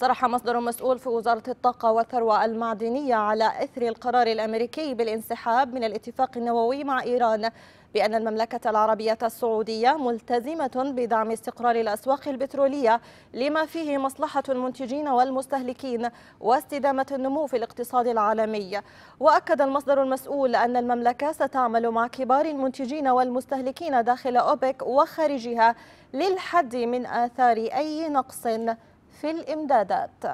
صرح مصدر مسؤول في وزارة الطاقة والثروة المعدنية على إثر القرار الأمريكي بالانسحاب من الاتفاق النووي مع إيران بأن المملكة العربية السعودية ملتزمة بدعم استقرار الأسواق البترولية لما فيه مصلحة المنتجين والمستهلكين واستدامة النمو في الاقتصاد العالمي وأكد المصدر المسؤول أن المملكة ستعمل مع كبار المنتجين والمستهلكين داخل أوبك وخارجها للحد من آثار أي نقص في الإمدادات